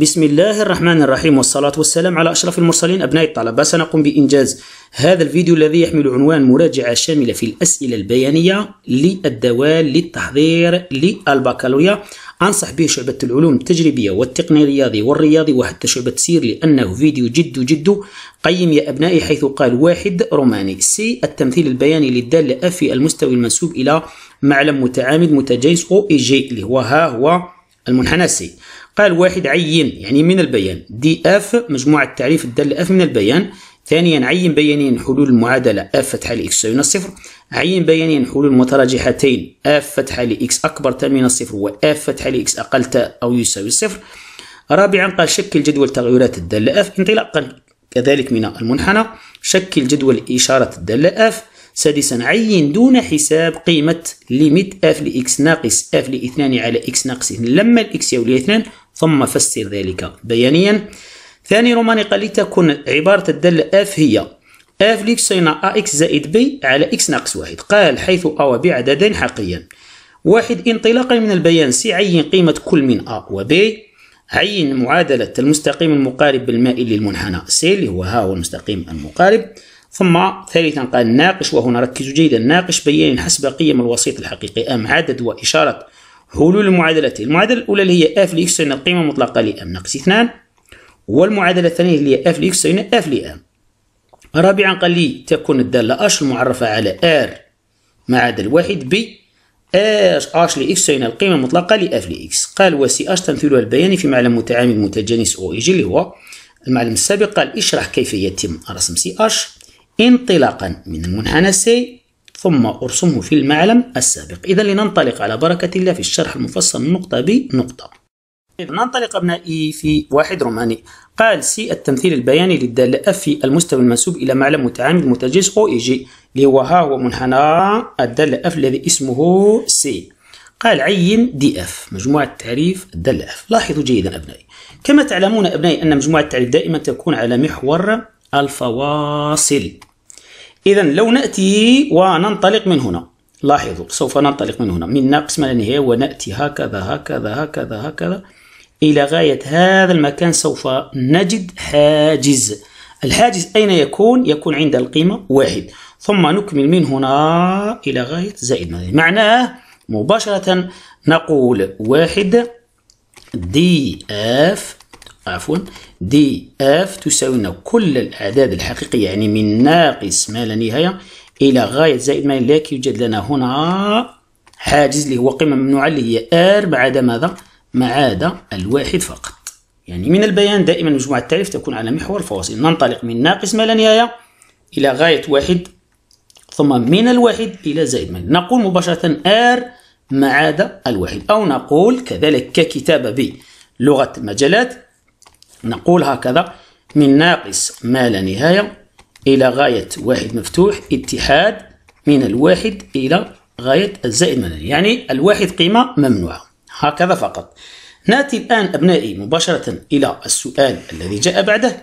بسم الله الرحمن الرحيم والصلاة والسلام على أشرف المرسلين أبناء الطلبة سنقوم بإنجاز هذا الفيديو الذي يحمل عنوان مراجعة شاملة في الأسئلة البيانية للدوال للتحضير للبكالوريا أنصح به شعبة العلوم التجريبية والتقني الرياضي والرياضي وحتى شعبة سير لأنه فيديو جد جد قيم يا أبنائي حيث قال واحد روماني سي التمثيل البياني للدالة في المستوى المنسوب إلى معلم متعامد متجانس أو إي جي اللي هو ها هو المنحنى سي قال واحد عين يعني من البيان دي اف مجموعة تعريف الدالة اف من البيان ثانيا عين بيانين حلول المعادلة اف فتحة لإكس تساوي من الصفر عين بيانين حلول المتراجحتين اف فتحة لإكس أكبر تم من الصفر اف فتحة لإكس أقل أو يساوي الصفر رابعا قال شكل جدول تغيرات الدالة اف انطلاقا كذلك من المنحنى شكل جدول إشارة الدالة اف سادسا عين دون حساب قيمة ليميت اف لإكس ناقص اف لاثنان على إكس ناقص اثنان لما الإكس يولي اثنان ثم فسر ذلك بيانيا ثاني روماني قال لتكون عبارة الدالة اف هي اف لإكس سين ا اكس زائد بي على اكس ناقص واحد قال حيث ا وبي عددين حقيا واحد انطلاقا من البيان سي عين قيمة كل من ا وبي عين معادلة المستقيم المقارب بالمائل للمنحنى سي اللي هو ها هو المستقيم المقارب ثم ثالثا قال ناقش وهنا ركزوا جيدا ناقش بيان حسب قيم الوسيط الحقيقي أم عدد وإشارة حلول المعادلتين المعادلة الأولى اللي هي اف لإكس تساوي القيمة المطلقة لأم ناقص اثنان والمعادلة الثانية اللي هي اف لإكس تساوي اف لأم رابعا قال لي تكون الدالة اش المعرفة على ار معادل واحد ب اش اش لإكس تساوي القيمة المطلقة لأف لإكس قال وسي اش تمثيلها البياني في معلم متعامل متجانس أو اي جي اللي هو المعلم السابق قال اشرح كيف يتم رسم سي اش انطلاقا من المنحنى سي ثم أرسمه في المعلم السابق إذا لننطلق على بركة الله في الشرح المفصل من نقطة بنقطة إذا ننطلق أبنائي في واحد روماني قال سي التمثيل البياني للدالة اف في المستوى المنسوب إلى معلم متعامد متجانس أو إي جي اللي هو ها هو منحنى الدالة اف الذي اسمه سي قال عين دي اف مجموعة تعريف الدالة اف لاحظوا جيدا أبنائي كما تعلمون أبنائي أن مجموعة التعريف دائما تكون على محور الفواصل إذا لو نأتي وننطلق من هنا لاحظوا سوف ننطلق من هنا من قسمة النهاية ونأتي هكذا هكذا هكذا هكذا إلى غاية هذا المكان سوف نجد حاجز الحاجز أين يكون؟ يكون عند القيمة واحد ثم نكمل من هنا إلى غاية زائد معناه مباشرة نقول واحد دي اف عفوا دي اف تساوينا كل الأعداد الحقيقية يعني من ناقص ما لا نهاية إلى غاية زائد ما لا يوجد لنا هنا حاجز اللي هو قيمة ممنوعة اللي هي ار ما عدا ماذا؟ ما عدا الواحد فقط يعني من البيان دائما مجموعة التعريف تكون على محور الفواصل ننطلق من ناقص ما لا نهاية إلى غاية واحد ثم من الواحد إلى زائد ما نقول مباشرة ار ما عدا الواحد أو نقول كذلك ككتابة بلغة مجالات نقول هكذا من ناقص ما لا نهاية إلى غاية واحد مفتوح اتحاد من الواحد إلى غاية الزائد نهاية يعني الواحد قيمة ممنوعة هكذا فقط نأتي الآن أبنائي مباشرة إلى السؤال الذي جاء بعده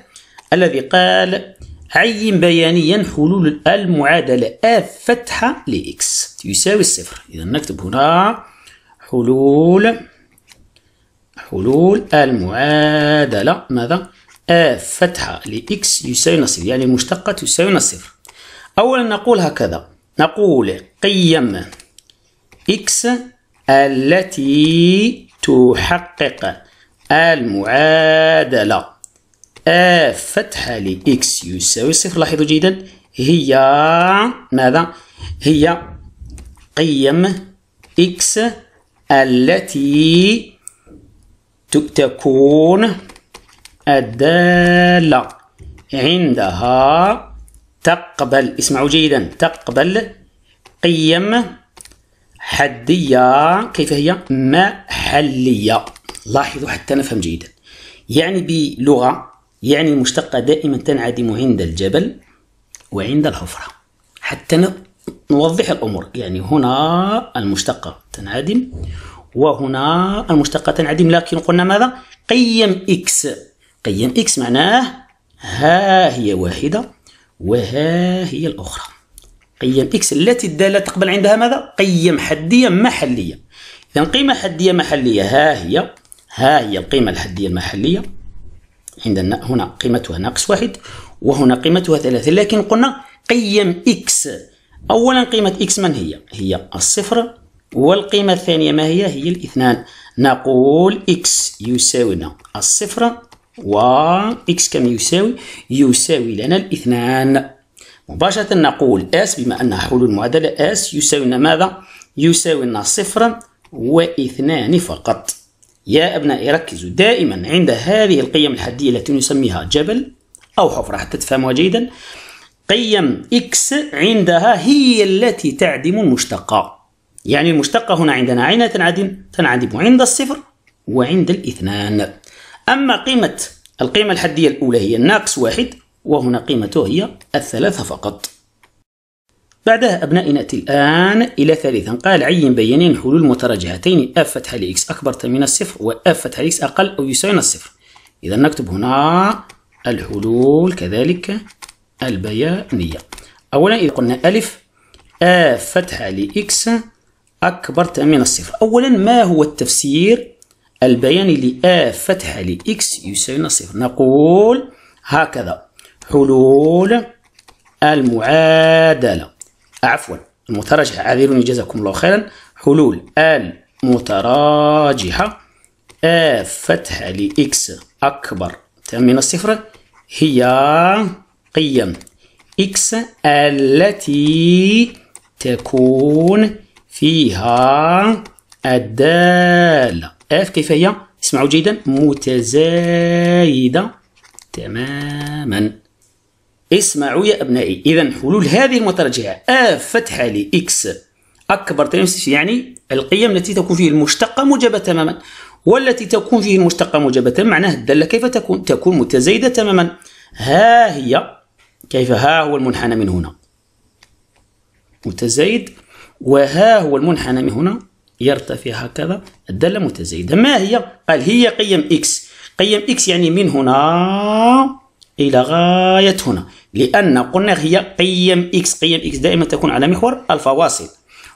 الذي قال عين بيانيا حلول المعادلة آ فتحة لإكس يساوي الصفر إذا نكتب هنا حلول حلول المعادلة ماذا؟ آ فتحة لإكس يساوي نصف يعني المشتقة تساوي نصف أولا نقول هكذا نقول قيم إكس التي تحقق المعادلة آ فتحة لإكس يساوي صفر لاحظوا جيدا هي ماذا؟ هي قيم إكس التي تكون الدالة عندها تقبل اسمعوا جيدا تقبل قيم حدية كيف هي محلية لاحظوا حتى نفهم جيدا يعني بلغة يعني المشتقة دائما تنعدم عند الجبل وعند الحفرة حتى نوضح الأمور يعني هنا المشتقة تنعدم وهنا المشتقات عديم لكن قلنا ماذا قيم إكس قيم إكس معناه ها هي واحدة وها هي الأخرى قيم إكس التي الدالة تقبل عندها ماذا قيم حدية محلية إذا قيمة حدية محلية ها هي ها هي القيمة الحدية المحلية عندنا هنا قيمتها ناقص واحد وهنا قيمتها ثلاثة لكن قلنا قيم إكس أولا قيمة إكس من هي؟ هي الصفر والقيمة الثانية ما هي هي الاثنان نقول إكس يساوينا الصفر و x كم يساوي يساوي لنا الاثنان مباشرة نقول اس بما أنها حلول معادلة اس يساوينا ماذا يساوينا صفر واثنان فقط يا أبنائي ركزوا دائما عند هذه القيم الحدية التي نسميها جبل أو حفرة حتى تفهموها جيدا قيم إكس عندها هي التي تعدم المشتقة يعني المشتقة هنا عندنا عين تنعدم تنعدم عند الصفر وعند الاثنان أما قيمة القيمة الحدية الأولى هي ناقص واحد وهنا قيمته هي الثلاثة فقط بعدها أبنائي نأتي الآن إلى ثالثا قال عين بيانين حلول متراجعتين اف فتحة لإكس أكبر من الصفر واف فتحة لإكس أقل أو يساوي الصفر إذا نكتب هنا الحلول كذلك البيانية أولا إذا قلنا ألف اف فتحة لإكس أكبر من الصفر أولا ما هو التفسير البياني لآ فتحة لإكس يساوي الصفر نقول هكذا حلول المعادلة عفوا المتراجحة عذروني جزاكم الله خيرا حلول المتراجحة آ فتحة لإكس أكبر من الصفر هي قيم إكس التي تكون فيها الدالة اف كيف هي اسمعوا جيدا متزايدة تماما اسمعوا يا أبنائي إذا حلول هذه المترجعة اف فتحة لإكس أكبر يعني القيم التي تكون فيه المشتقة موجبة تماما والتي تكون فيه المشتقة موجبة معناه الدالة كيف تكون؟ تكون متزايدة تماما ها هي كيف ها هو المنحنى من هنا متزايد وها هو المنحنى من هنا يرتفع هكذا الدالة متزايدة ما هي؟ قال هي قيم إكس قيم إكس يعني من هنا إلى غاية هنا لأن قلنا هي قيم إكس قيم إكس دائما تكون على محور الفواصل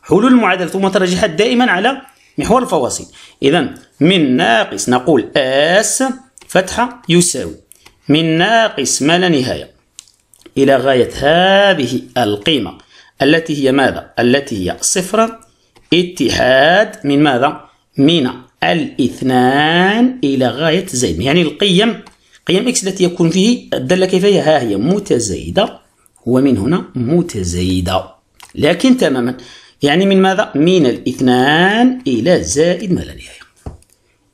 حلول المعادلة ثم ترجحات دائما على محور الفواصل إذا من ناقص نقول اس فتحة يساوي من ناقص ما لا نهاية إلى غاية هذه القيمة التي هي ماذا؟ التي هي صفر اتحاد من ماذا؟ من الاثنان إلى غاية زين يعني القيم قيم إكس التي يكون فيه الدالة كيفية ها هي متزايدة ومن هنا متزايدة لكن تماما يعني من ماذا؟ من الاثنان إلى زائد ما لا نهاية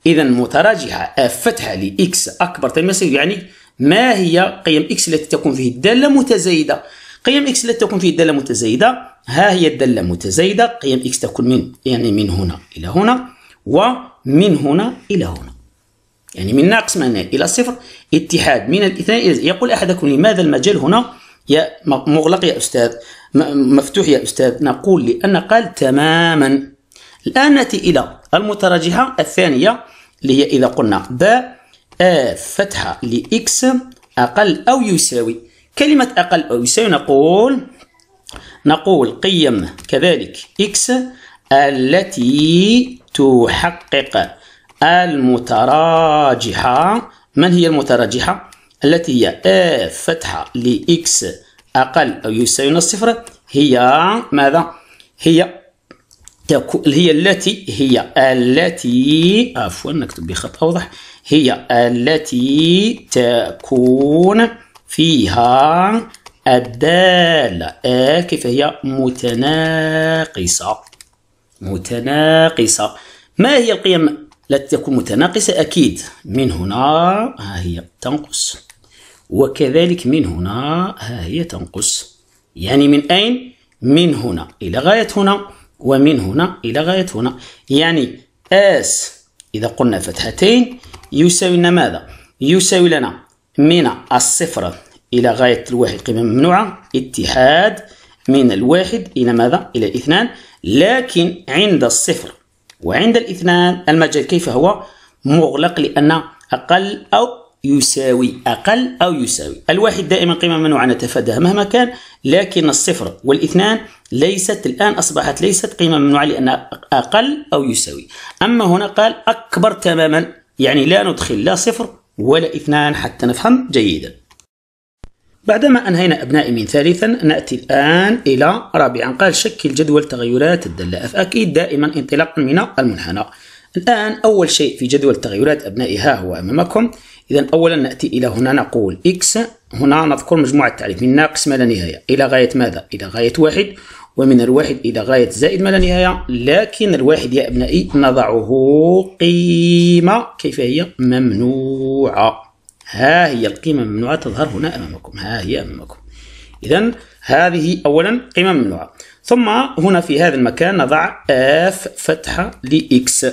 إذا متراجعة فتحة لإكس أكبر تماما يعني ما هي قيم إكس التي تكون فيه الدالة متزايدة قيم إكس لا تكون فيه الداله متزايدة ها هي الدالة متزايده قيم إكس تكون من يعني من هنا إلى هنا ومن هنا إلى هنا يعني من ناقص معناه إلى صفر اتحاد من الاثنين إلى يقول أحدكم لماذا المجال هنا يا مغلق يا أستاذ مفتوح يا أستاذ نقول لأن قال تماما الآن نأتي إلى المتراجحة الثانية اللي هي إذا قلنا باء اف فتحة لإكس أقل أو يساوي كلمة أقل أو يساوي نقول نقول قيم كذلك إكس التي تحقق المتراجحة من هي المتراجحة؟ التي هي A فتحة لإكس أقل أو يساوي الصفر هي ماذا؟ هي هي التي هي التي عفوا نكتب بخط أوضح هي التي تكون فيها الدالة ا كيف هي متناقصة متناقصة ما هي القيم التي تكون متناقصة أكيد من هنا ها هي تنقص وكذلك من هنا ها هي تنقص يعني من أين؟ من هنا إلى غاية هنا ومن هنا إلى غاية هنا يعني آس إذا قلنا فتحتين يساوي لنا ماذا؟ يساوي لنا من الصفر إلى غاية الواحد قيمة ممنوعة اتحاد من الواحد إلى ماذا؟ إلى اثنان لكن عند الصفر وعند الاثنان المجال كيف هو؟ مغلق لأن أقل أو يساوي أقل أو يساوي الواحد دائما قيمة ممنوعة نتفاداها مهما كان لكن الصفر والإثنان ليست الآن أصبحت ليست قيمة ممنوعة لأن أقل أو يساوي أما هنا قال أكبر تماما يعني لا ندخل لا صفر ولا اثنان حتى نفهم جيدا بعدما أنهينا أبنائي من ثالثا نأتي الآن إلى رابعا قال شكل جدول تغيرات الدالة فأكيد دائما انطلاقا من المنحنى الآن أول شيء في جدول تغيرات أبنائي ها هو أمامكم إذا أولا نأتي إلى هنا نقول إكس هنا نذكر مجموعة تعريف من ناقص ما لا نهاية إلى غاية ماذا؟ إلى غاية واحد ومن الواحد إلى غاية زائد ما لا نهاية لكن الواحد يا أبنائي نضعه قيمة كيف هي ممنوعة ها هي القيمة الممنوعة تظهر هنا أمامكم ها هي أمامكم إذا هذه أولا قيمة ممنوعة ثم هنا في هذا المكان نضع اف فتحة لإكس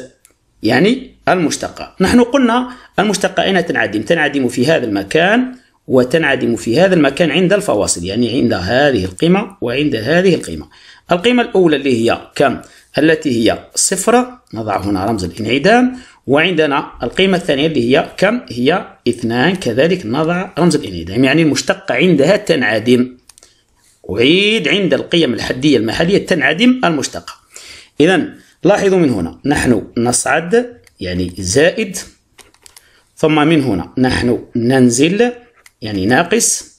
يعني المشتقة نحن قلنا المشتقة أين تنعدم؟ تنعدم في هذا المكان وتنعدم في هذا المكان عند الفواصل يعني عند هذه القيمة وعند هذه القيمة القيمة الأولى اللي هي كم التي هي صفر نضع هنا رمز الانعدام وعندنا القيمة الثانية اللي هي كم هي اثنان كذلك نضع رمز الانعدام يعني المشتقة عندها تنعدم أعيد عند القيم الحدية المحلية تنعدم المشتقة إذا لاحظوا من هنا نحن نصعد يعني زائد ثم من هنا نحن ننزل يعني ناقص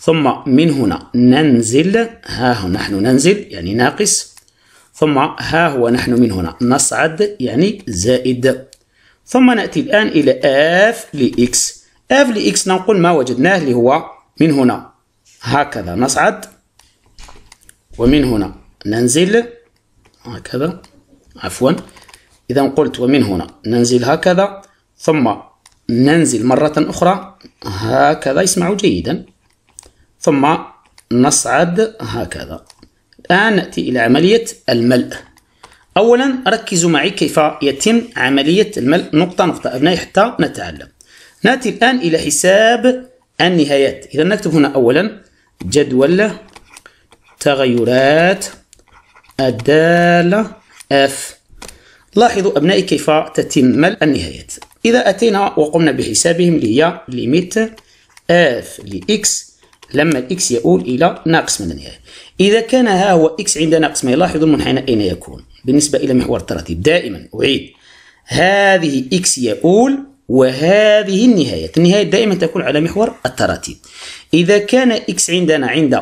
ثم من هنا ننزل ها نحن ننزل يعني ناقص ثم ها هو نحن من هنا نصعد يعني زائد ثم نأتي الآن إلى f لx f لx نقول ما وجدناه اللي هو من هنا هكذا نصعد ومن هنا ننزل هكذا عفوا إذا قلت ومن هنا ننزل هكذا ثم ننزل مرة أخرى هكذا اسمعوا جيدا ثم نصعد هكذا الآن نأتي إلى عملية الملء أولا ركزوا معي كيف يتم عملية الملء نقطة نقطة أبنائي حتى نتعلم نأتي الآن إلى حساب النهايات إذا نكتب هنا أولا جدول تغيرات الدالة F لاحظوا أبنائي كيف تتم ملء النهايات إذا أتينا وقمنا بحسابهم اللي هي ليميت اف لإكس لما الإكس يؤول إلى ناقص من النهاية إذا كان ها هو إكس عند ناقص ما يلاحظ المنحنى أين يكون بالنسبة إلى محور التراتيب دائما أعيد هذه إكس يؤول وهذه النهاية النهاية دائما تكون على محور التراتيب إذا كان إكس عندنا عند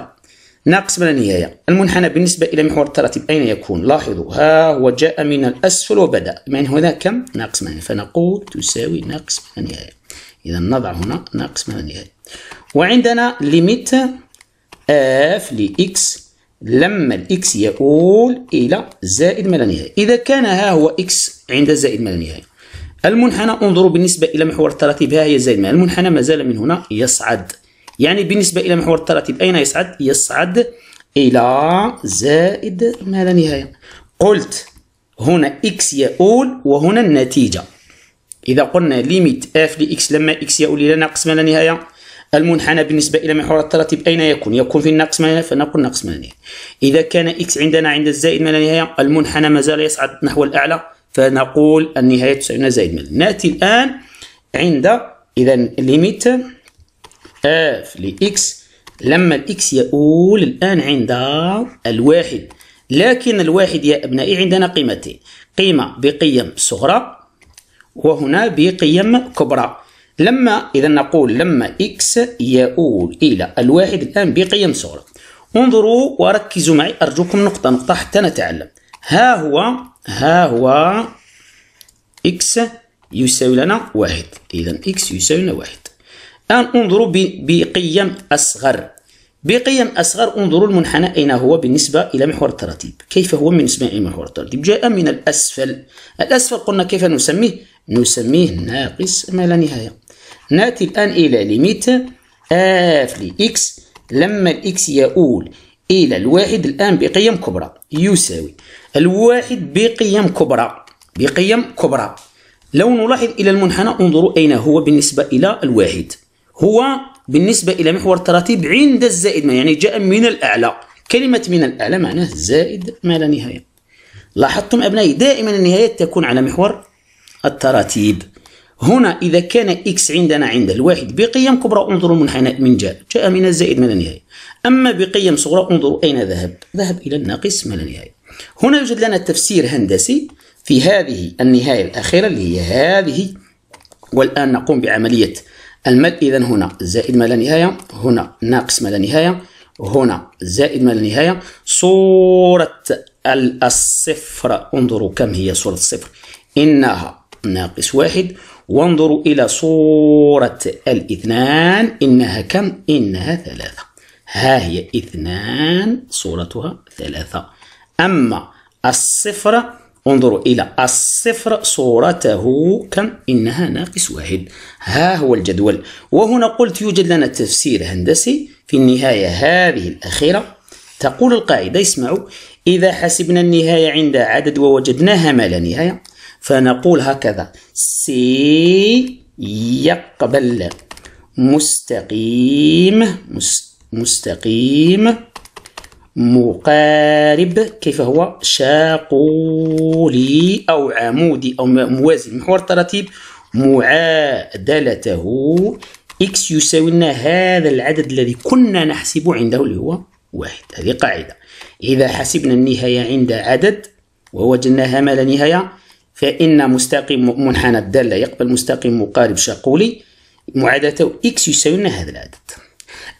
ناقص من نهاية المنحنى بالنسبة إلى محور التراتب أين يكون؟ لاحظوا ها هو جاء من الأسفل وبدأ من هنا كم؟ ناقص من نهاية فنقول تساوي ناقص من نهاية إذا نضع هنا ناقص من نهاية وعندنا ليميت اف لإكس لما الإكس يؤول إلى زائد ما لا نهاية إذا كان ها هو إكس عند زائد ما لا نهاية المنحنى انظروا بالنسبة إلى محور التراتب ها هي زائد ما المنحنى ما زال من هنا يصعد يعني بالنسبة إلى محور التراتب أين يصعد؟ يصعد إلى زائد ما لا نهاية قلت هنا إكس يؤول وهنا النتيجة إذا قلنا ليميت اف لإكس لما إكس يؤول إلى ناقص ما لا نهاية المنحنى بالنسبة إلى محور التراتب أين يكون؟ يكون في الناقص ما لا نهاية فنقول ناقص ما لا نهاية إذا كان إكس عندنا عند الزائد ما لا نهاية المنحنى ما زال يصعد نحو الأعلى فنقول النهاية تساوي زائد ما لا نهاية نأتي الآن عند إذا ليميت اف لإكس لما الإكس يؤول الآن عند الواحد لكن الواحد يا أبنائي عندنا قيمتين قيمة بقيم صغرى وهنا بقيم كبرى لما إذا نقول لما إكس يؤول إلى الواحد الآن بقيم صغرى انظروا وركزوا معي أرجوكم نقطة نقطة حتى نتعلم ها هو ها هو إكس يساوي لنا واحد إذا إكس يساوي لنا واحد الآن انظروا بقيم أصغر بقيم أصغر انظروا المنحنى أين هو بالنسبة إلى محور الترتيب كيف هو بالنسبة إلى محور الترتيب جاء من الأسفل الأسفل قلنا كيف نسميه نسميه ناقص ما لا نهاية نأتي الآن إلى ليميت اف آه، لي اكس لما الاكس يؤول الى الواحد الان بقيم كبرى يساوي الواحد بقيم كبرى بقيم كبرى لو نلاحظ الى المنحنى انظروا اين هو بالنسبه الى الواحد هو بالنسبة إلى محور التراتيب عند الزائد ما يعني جاء من الأعلى كلمة من الأعلى معناه زائد ما لا نهاية لاحظتم أبنائي دائما النهايات تكون على محور التراتيب هنا إذا كان إكس عندنا عند الواحد بقيم كبرى انظروا المنحنى من جاء جاء من الزائد ما لا نهاية أما بقيم صغرى انظروا أين ذهب ذهب إلى الناقص ما لا نهاية هنا يوجد لنا تفسير هندسي في هذه النهاية الأخيرة اللي هي هذه والآن نقوم بعملية المد إذا هنا زائد ما لا نهاية هنا ناقص ما لا نهاية هنا زائد ما لا نهاية صورة الصفر انظروا كم هي صورة الصفر إنها ناقص واحد وانظروا إلى صورة الاثنان إنها كم؟ إنها ثلاثة ها هي اثنان صورتها ثلاثة أما الصفر انظروا إلى الصفر صورته كم إنها ناقص واحد ها هو الجدول وهنا قلت يوجد لنا تفسير هندسي في النهاية هذه الأخيرة تقول القاعدة اسمعوا إذا حسبنا النهاية عند عدد ووجدناها ما لا نهاية فنقول هكذا سي يقبل مستقيم مستقيم مقارب كيف هو شاقولي أو عمودي أو موازي محور التراتيب معادلته إكس يساوي لنا هذا العدد الذي كنا نحسب عنده اللي هو واحد هذه قاعدة إذا حسبنا النهاية عند عدد ووجدناها ما لا نهاية فإن مستقيم منحنى الدالة يقبل مستقيم مقارب شاقولي معادلته إكس يساوي لنا هذا العدد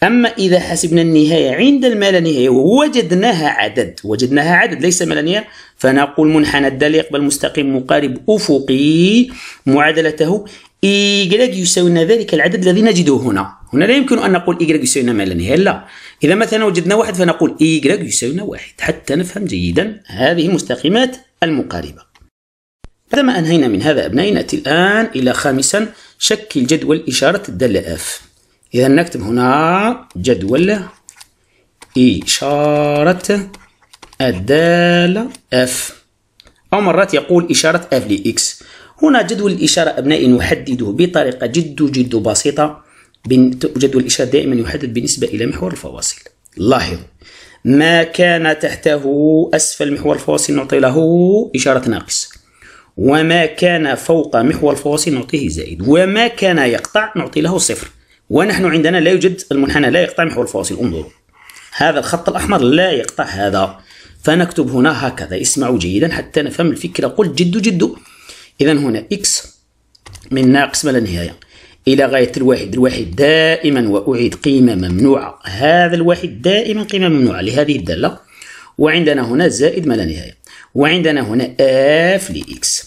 أما إذا حسبنا النهاية عند نهاية ووجدناها عدد وجدناها عدد ليس نهاية فنقول منحنى الدال يقبل مستقيم مقارب أفقي معادلته إيكغ يساوينا ذلك العدد الذي نجده هنا هنا لا يمكن أن نقول إيكغ يساوينا نهاية لا إذا مثلا وجدنا واحد فنقول إيكغ يساوينا واحد حتى نفهم جيدا هذه المستقيمات المقاربة بعدما أنهينا من هذا أبنائي نأتي الآن إلى خامسا شكل جدول إشارة الدالة اف إذا نكتب هنا جدول إشارة الدالة اف أو مرات يقول إشارة اف لإكس هنا جدول الإشارة أبنائي نحدده بطريقة جد جد بسيطة جدول الإشارة دائما يحدد بالنسبة إلى محور الفواصل لاحظ ما كان تحته أسفل محور الفواصل نعطي له إشارة ناقص وما كان فوق محور الفواصل نعطيه زائد وما كان يقطع نعطي له صفر ونحن عندنا لا يوجد المنحنى لا يقطع محور الفواصل انظروا هذا الخط الأحمر لا يقطع هذا فنكتب هنا هكذا اسمعوا جيدا حتى نفهم الفكرة قلت جد جد إذا هنا إكس من ناقص ما لا نهاية إلى غاية الواحد الواحد دائما وأعيد قيمة ممنوعة هذا الواحد دائما قيمة ممنوعة لهذه الدالة وعندنا هنا زائد ما لا نهاية وعندنا هنا اف لإكس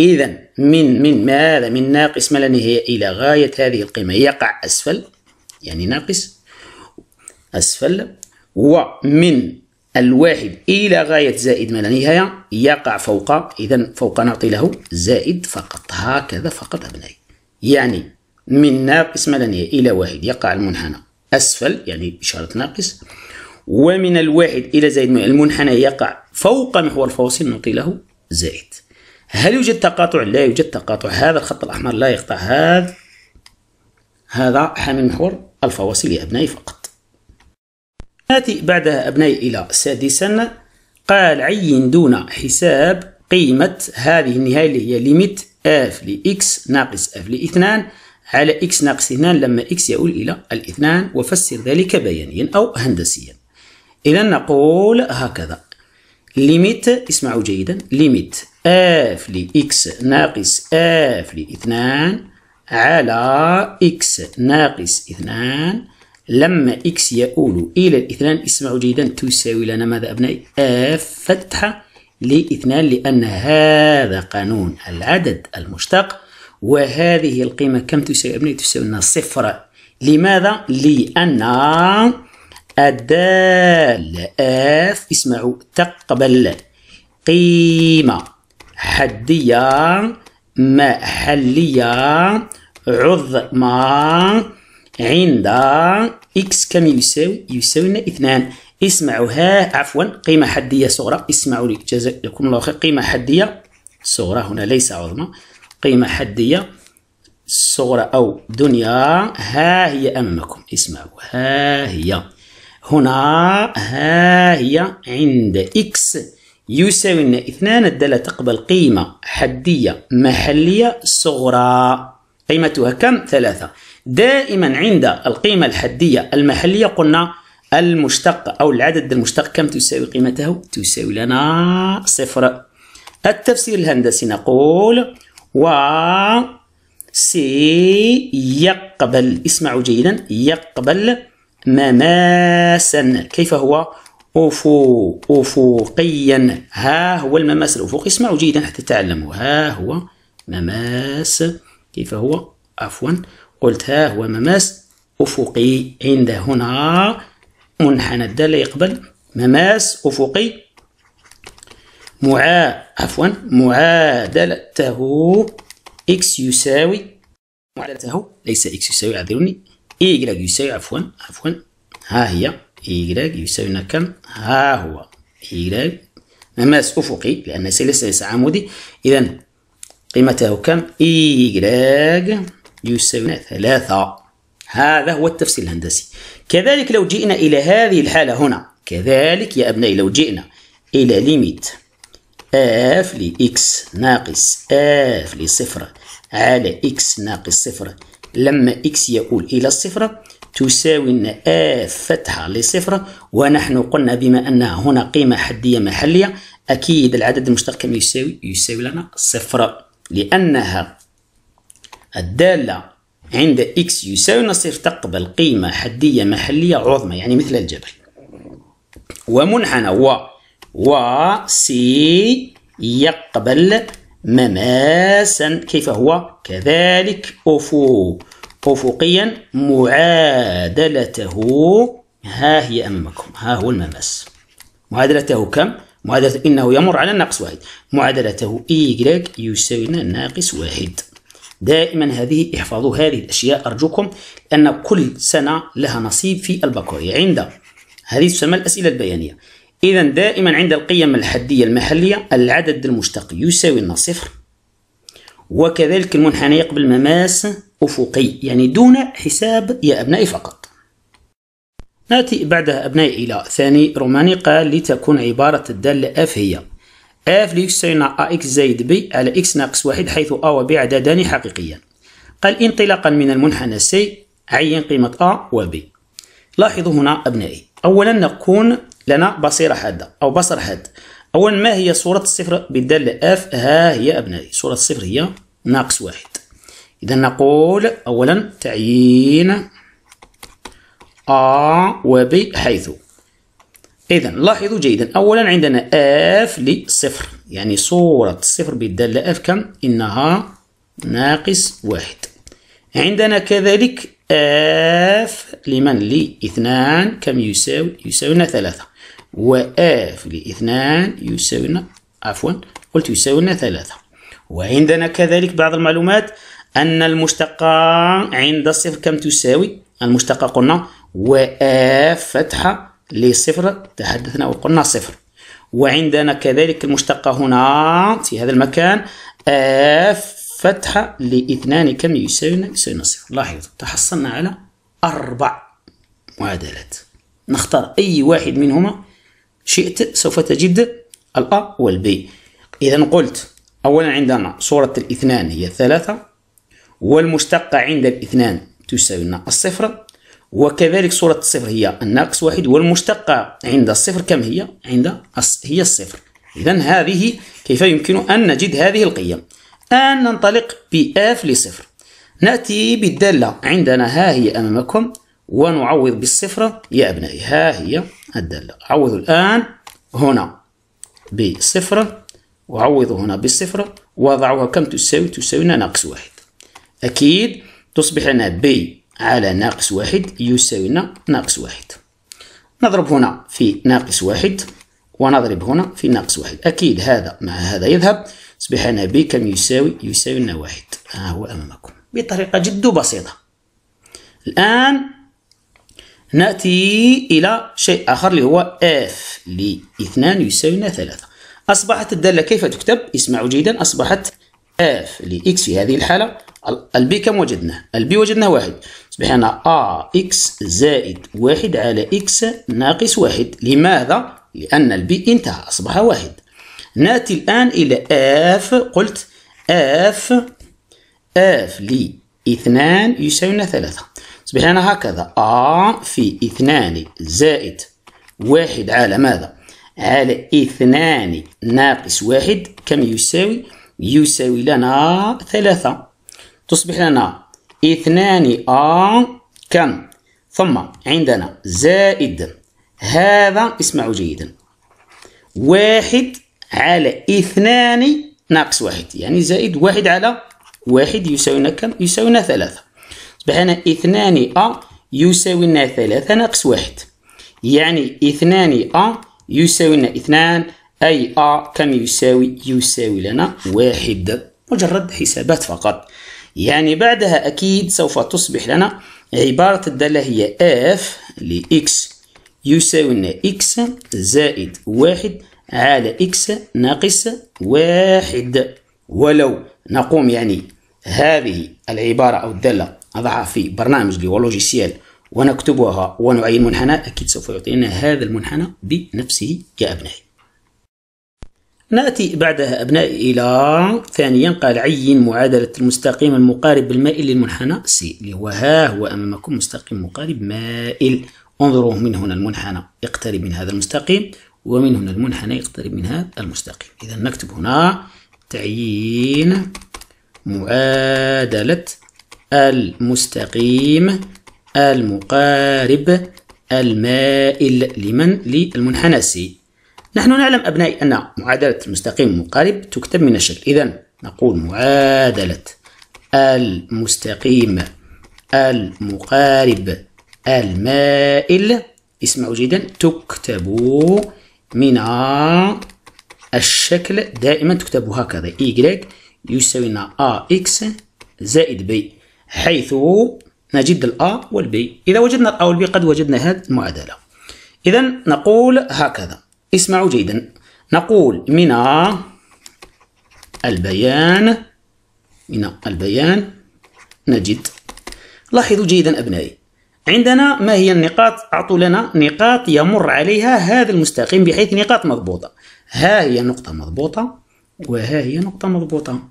إذا من من ماذا من ناقص ما لا نهاية إلى غاية هذه القيمة يقع أسفل يعني ناقص أسفل ومن الواحد إلى غاية زائد ما لا نهاية يقع فوق إذا فوق نعطي له زائد فقط هكذا فقط أبنائي يعني من ناقص ما لا نهاية إلى واحد يقع المنحنى أسفل يعني إشارة ناقص ومن الواحد إلى زائد المنحنى يقع فوق محور فاصل نعطي له زائد هل يوجد تقاطع؟ لا يوجد تقاطع هذا الخط الأحمر لا يقطع هذا هذا حامل محور الفواصل يا أبنائي فقط نأتي بعدها أبنائي إلى سادسا قال عين دون حساب قيمة هذه النهاية اللي هي ليميت اف لإكس ناقص اف لاثنان على إكس ناقص اثنان لما إكس يؤول إلى الاثنان وفسر ذلك بيانيا أو هندسيا إذا نقول هكذا ليميت اسمعوا جيدا ليميت اف لإكس ناقص اف لاثنان على إكس ناقص اثنان لما إكس يؤول إلى الاثنان اسمعوا جيدا تساوي لنا ماذا أبنائي اف فتحة لاثنان لأن هذا قانون العدد المشتق وهذه القيمة كم تساوي أبنائي تساوي لنا صفر لماذا؟ لأن الدال آف اسمعوا تقبل قيمة حدية محلية عظمى عند إكس كم يساوي يساوي لنا اثنان اسمعوا ها عفوا قيمة حدية صغرى اسمعوا لي جزاكم الله خير قيمة حدية صغرى هنا ليس عظمى قيمة حدية صغرى أو دنيا ها هي امكم اسمعوا ها هي هنا ها هي عند إكس يساوي لنا اثنان الدالة تقبل قيمة حدية محلية صغرى قيمتها كم؟ ثلاثة دائما عند القيمة الحدية المحلية قلنا المشتق أو العدد المشتق كم تساوي قيمته؟ تساوي لنا صفر التفسير الهندسي نقول و سي يقبل اسمعوا جيدا يقبل مماسا كيف هو أفو أفقيا ها هو المماس الأفقي اسمعوا جيدا حتى تعلموا ها هو مماس كيف هو عفوا قلت ها هو مماس أفقي عند هنا منحنى الدالة يقبل مماس أفقي معا عفوا معادلته إكس يساوي معادلته ليس إكس يساوي اعذروني إي يساوي عفوا عفوا ها هي إي يساوي كم ها هو إي مماس أفقي لأن الثالث ليس عمودي إذا قيمته كم إي يساوي ثلاثة هذا هو التفسير الهندسي كذلك لو جئنا إلى هذه الحالة هنا كذلك يا أبنائي لو جئنا إلى ليميت f لإكس ناقص f لصفر على إكس ناقص صفر لما إكس يؤول إلى الصفر تساوي لنا آ فتحة لصفر ونحن قلنا بما أن هنا قيمة حدية محلية أكيد العدد المشترك كم يساوي؟ يساوي لنا صفر لأنها الدالة عند إكس يساوي نصير صفر تقبل قيمة حدية محلية عظمى يعني مثل الجبل ومنحنى و و سي يقبل مماسا كيف هو كذلك أفو أفقيا معادلته ها هي أمامكم ها هو المماس معادلته كم؟ معادلة إنه يمر على ناقص واحد معادلته y يساوي ناقص واحد دائما هذه احفظوا هذه الأشياء أرجوكم لأن كل سنة لها نصيب في البكالوريا عند هذه تسمى الأسئلة البيانية إذا دائما عند القيم الحدية المحلية العدد المشتق يساوي لنا صفر وكذلك المنحنى يقبل مماس أفقي يعني دون حساب يا أبنائي فقط نأتي بعدها أبنائي إلى ثاني روماني قال لتكون عبارة الدالة أف هي اف ليساوينا اكس زائد بي على اكس ناقص واحد حيث ا وبي عددان حقيقيان قال انطلاقا من المنحنى سي عين قيمة ا وبي لاحظوا هنا أبنائي أولا نكون لنا بصيرة حادة أو بصر حاد أولا ما هي صورة الصفر بالدالة اف ها هي أبنائي صورة الصفر هي ناقص واحد إذا نقول أولا تعيين أ و ب حيث إذا لاحظوا جيدا أولا عندنا اف لصفر يعني صورة الصفر بالدالة اف كم إنها ناقص واحد عندنا كذلك اف لمن لاثنان كم يساوي يساوي لنا ثلاثة وآ لإثنان يساوينا عفوا قلت يساوينا ثلاثة وعندنا كذلك بعض المعلومات أن المشتقة عند الصفر كم تساوي المشتقة قلنا وآ فتحة لصفر تحدثنا وقلنا صفر وعندنا كذلك المشتقة هنا في هذا المكان إف فتحة لاثنان كم يساوينا يساوينا صفر لاحظوا تحصلنا على أربع معادلات نختار أي واحد منهما شئت سوف تجد الأ والبي إذا قلت أولا عندنا صورة الاثنان هي ثلاثة والمشتقة عند الاثنان تساوي لنا الصفر وكذلك صورة الصفر هي الناقص واحد والمشتقة عند الصفر كم هي؟ عند هي الصفر إذا هذه كيف يمكن أن نجد هذه القيم؟ الآن ننطلق بإف لصفر نأتي بالدالة عندنا ها هي أمامكم ونعوض بالصفر يا أبنائي ها هي الدالة عوضوا الآن هنا بصفر وعوضوا هنا بالصفر وضعوها كم تساوي تساوينا ناقص واحد أكيد تصبح لنا ب على ناقص واحد يساوينا ناقص واحد نضرب هنا في ناقص واحد ونضرب هنا في ناقص واحد أكيد هذا مع هذا يذهب يصبح لنا ب كم يساوي يساوي لنا واحد ها هو أمامكم بطريقة جد بسيطة الآن نأتي إلى شيء آخر اللي هو إف لاثنان يساوينا ثلاثة أصبحت الدالة كيف تكتب؟ اسمعوا جيدا أصبحت إف لإكس في هذه الحالة البي كم وجدناه؟ البي وجدناه واحد اصبح لنا ا إكس زائد واحد على إكس ناقص واحد لماذا؟ لأن البي انتهى أصبح واحد نأتي الآن إلى اف قلت اف إف لإثنان يساوينا ثلاثة تصبح لنا هكذا أ في اثنان زائد واحد على ماذا؟ على اثنان ناقص واحد كم يساوي؟ يساوي لنا ثلاثة تصبح لنا اثنان أ كم؟ ثم عندنا زائد هذا اسمعوا جيدا واحد على اثنان ناقص واحد يعني زائد واحد على واحد يساوينا كم؟ يساوينا ثلاثة أصبح اثنان أ يساوي لنا ثلاثة ناقص واحد يعني اثنان أ يساوي لنا اثنان أي أ كم يساوي يساوي لنا واحد مجرد حسابات فقط يعني بعدها أكيد سوف تصبح لنا عبارة الدالة هي إف لإكس يساوي لنا إكس زائد واحد على إكس ناقص واحد ولو نقوم يعني هذه العبارة أو الدالة أضعها في برنامج لي هو لوجيسيال ونكتبها ونعين منحنى أكيد سوف يعطينا هذا المنحنى بنفسه يا أبنائي نأتي بعدها أبنائي إلى ثانيا قال عين معادلة المستقيم المقارب المائل للمنحنى سي اللي هو ها هو أمامكم مستقيم مقارب مائل انظروا من هنا المنحنى يقترب من هذا المستقيم ومن هنا المنحنى يقترب من هذا المستقيم إذا نكتب هنا تعيين معادلة المستقيم المقارب المائل لمن للمنحنى نحن نعلم أبنائي أن معادلة المستقيم المقارب تكتب من الشكل إذا نقول معادلة المستقيم المقارب المائل اسمعوا جيدا تكتب من الشكل دائما تكتب هكذا y يساوي أ إكس زائد بي. حيث نجد الأ والبي إذا وجدنا الأ والبي قد وجدنا هذه المعادلة إذا نقول هكذا اسمعوا جيدا نقول من البيان من البيان نجد لاحظوا جيدا أبنائي عندنا ما هي النقاط أعطوا لنا نقاط يمر عليها هذا المستقيم بحيث نقاط مضبوطة ها هي نقطة مضبوطة وها هي نقطة مضبوطة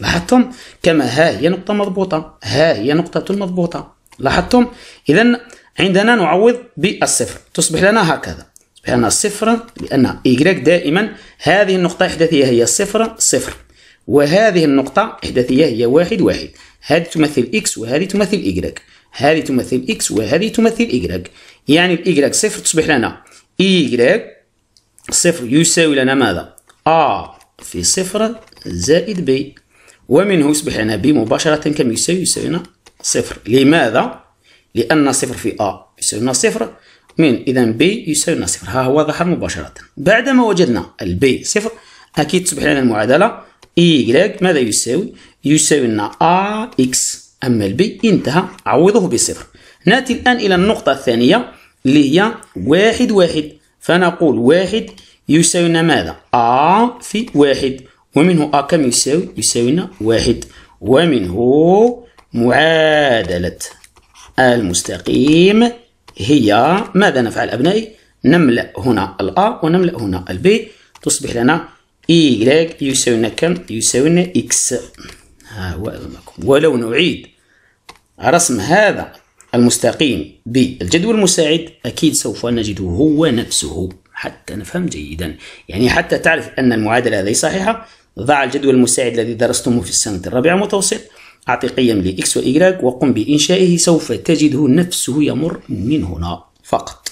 لاحظتم كما ها هي نقطة مضبوطة ها هي نقطة مضبوطة لاحظتم إذا عندنا نعوض بالصفر تصبح لنا هكذا تصبح لنا صفر لأن y دائما هذه النقطة إحداثية هي صفر صفر وهذه النقطة إحداثية هي واحد واحد هذه تمثل x وهذه تمثل y هذه تمثل x وهذه تمثل y يعني الإجراك صفر تصبح لنا y صفر يساوي لنا ماذا؟ a في صفر زائد b ومنه يصبح هنا بي مباشرة كم يساوي يساوينا صفر لماذا؟ لأن صفر في أ يساوينا صفر من إذا بي يساوينا صفر ها هو ظهر مباشرة بعدما وجدنا البي صفر أكيد تصبح لنا المعادلة إيكغيك ماذا يساوي؟ يساوي لنا أ إكس أما البي انتهى عوضه بصفر نأتي الآن إلى النقطة الثانية اللي هي واحد واحد فنقول واحد يساوينا ماذا؟ أ في واحد ومنه أ كم يساوي يساوينا واحد ومنه معادلة المستقيم هي ماذا نفعل أبنائي نملأ هنا الأ ونملأ هنا البي تصبح لنا y يساوينا كم يساوينا إكس ها هو أمامكم ولو نعيد رسم هذا المستقيم بالجدول المساعد أكيد سوف نجده هو نفسه حتى نفهم جيدا يعني حتى تعرف أن المعادلة هذه صحيحة ضع الجدول المساعد الذي درستمه في السنة الرابعة متوسط أعطي قيم لإكس Y وقم بإنشائه سوف تجده نفسه يمر من هنا فقط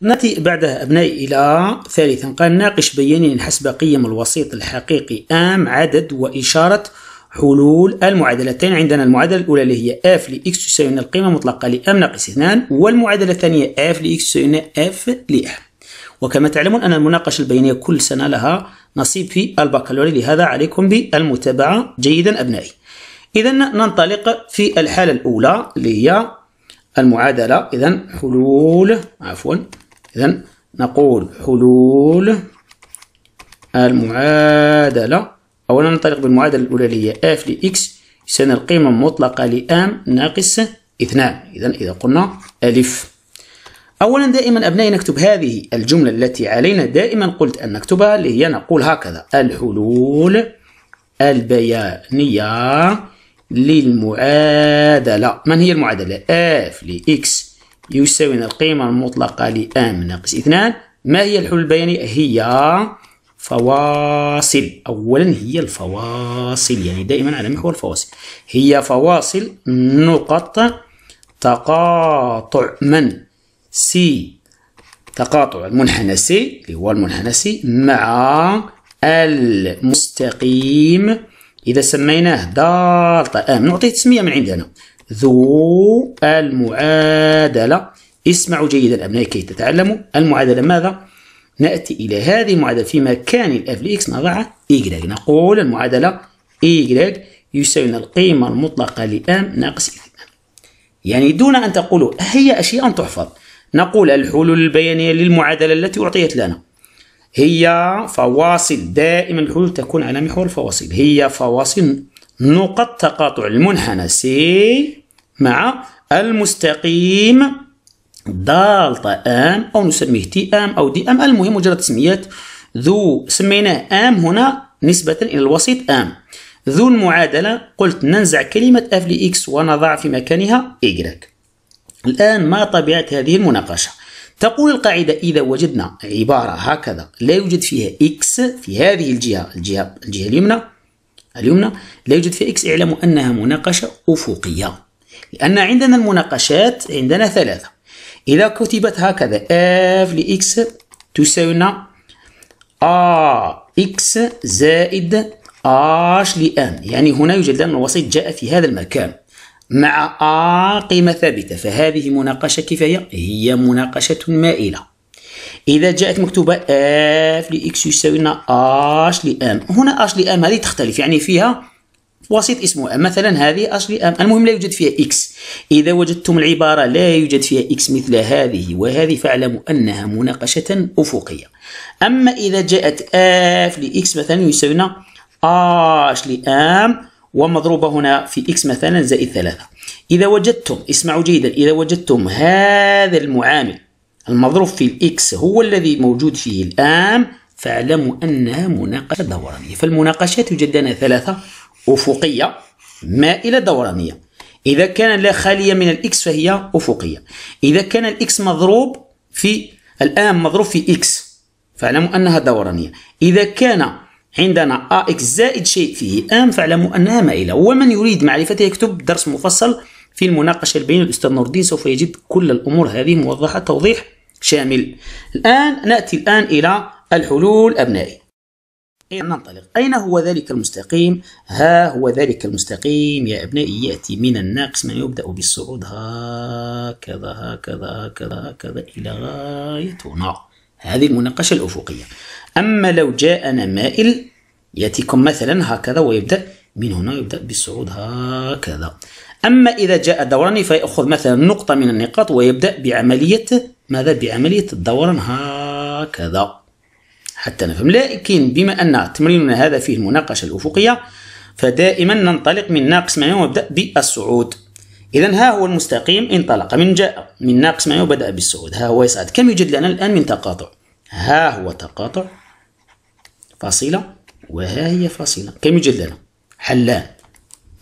نأتي بعدها أبنائي إلى ثالثا قال ناقش بيانين حسب قيم الوسيط الحقيقي آم عدد وإشارة حلول المعادلتين عندنا المعادلة الأولى اللي هي f X تساوي القيمة المطلقة M ناقص 2 والمعادلة الثانية f X تساوي f M وكما تعلمون أن المناقشة البينية كل سنة لها نصيب في البكالوريا لهذا عليكم بالمتابعة جيدا أبنائي إذا ننطلق في الحالة الأولى اللي هي المعادلة إذا حلول عفوا إذا نقول حلول المعادلة أولا ننطلق بالمعادلة الأولى اللي هي f لx يساوي القيمة المطلقة لام ناقص اثنان إذا إذا قلنا ألف أولا دائما أبنائي نكتب هذه الجملة التي علينا دائما قلت أن نكتبها اللي هي نقول هكذا الحلول البيانية للمعادلة من هي المعادلة؟ f X يساوي القيمة المطلقة ل m ناقص 2 ما هي الحلول البيانية؟ هي فواصل أولا هي الفواصل يعني دائما على محور الفواصل هي فواصل نقط تقاطع من سي تقاطع المنحنى سي اللي هو المنحنى سي مع المستقيم إذا سميناه دالتا ام نعطيه تسمية من عندنا ذو المعادلة اسمعوا جيدا أبنائي كي تتعلموا المعادلة ماذا؟ نأتي إلى هذه المعادلة في مكان الأف لإكس نضع إيكغيك نقول المعادلة إيكغيك يساوي القيمة المطلقة لأم ناقص إثنان يعني دون أن تقولوا هي أشياء تحفظ نقول الحلول البيانية للمعادلة التي أعطيت لنا هي فواصل دائما الحلول تكون على محور الفواصل هي فواصل نقط تقاطع المنحنى سي مع المستقيم دالتا ام او نسميه تي ام او دي ام المهم مجرد تسميات ذو سميناه ام هنا نسبة الى الوسيط ام ذو المعادلة قلت ننزع كلمة اف لاكس ونضع في مكانها y الآن ما طبيعة هذه المناقشة؟ تقول القاعدة إذا وجدنا عبارة هكذا لا يوجد فيها إكس في هذه الجهة الجهة, الجهة اليمنى اليمنى لا يوجد فيها إكس اعلموا أنها مناقشة أفقية لأن عندنا المناقشات عندنا ثلاثة إذا كتبت هكذا اف لإكس تساوينا لنا آ إكس زائد آش لأن يعني هنا يوجد لنا الوسيط جاء في هذا المكان مع آ قيمة ثابتة فهذه مناقشة كفاية هي مناقشة مائلة إذا جاءت مكتوبة اف آه، لإكس يساوي لنا اش لام هنا اش لام هذه تختلف يعني فيها وسيط اسمه ام مثلا هذه اش لام المهم لا يوجد فيها اكس إذا وجدتم العبارة لا يوجد فيها اكس مثل هذه وهذه فاعلموا أنها مناقشة أفقية أما إذا جاءت اف آه، لإكس مثلا يساوي لنا اش لام ومضروبة هنا في x مثلا زائد ثلاثة إذا وجدتم اسمعوا جيدا إذا وجدتم هذا المعامل المضروب في الإكس هو الذي موجود فيه الآن فاعلموا أنها مناقشة دورانية فالمناقشات توجد لنا ثلاثة أفقية مائلة دورانية إذا كان لا خالية من الإكس فهي أفقية إذا كان الإكس مضروب في الآن مضروب في إكس فاعلموا أنها دورانية إذا كان عندنا ax زائد شيء فيه أم فاعلموا أنها مائلة ومن يريد معرفته يكتب درس مفصل في المناقشة بين الأستاذ نور الدين سوف يجد كل الأمور هذه موضحة توضيح شامل الآن نأتي الآن إلى الحلول أبنائي ننطلق أين هو ذلك المستقيم؟ ها هو ذلك المستقيم يا أبنائي يأتي من الناقص من يبدأ بالصعود هكذا هكذا هكذا هكذا إلى غاية هنا هذه المناقشة الأفقية أما لو جاءنا مائل يأتيكم مثلا هكذا ويبدأ من هنا يبدأ بالصعود هكذا أما إذا جاء دوراني فيأخذ مثلا نقطة من النقاط ويبدأ بعملية ماذا بعملية الدوران هكذا حتى نفهم لكن بما أن تمريننا هذا فيه المناقشة الأفقية فدائما ننطلق من ناقص ما ونبدأ بالصعود إذا ها هو المستقيم انطلق من جاء من ناقص ما وبدأ بالصعود ها هو يصعد كم يوجد لنا الآن من تقاطع ها هو تقاطع فاصلة وها هي فاصلة كم يوجد لنا حلان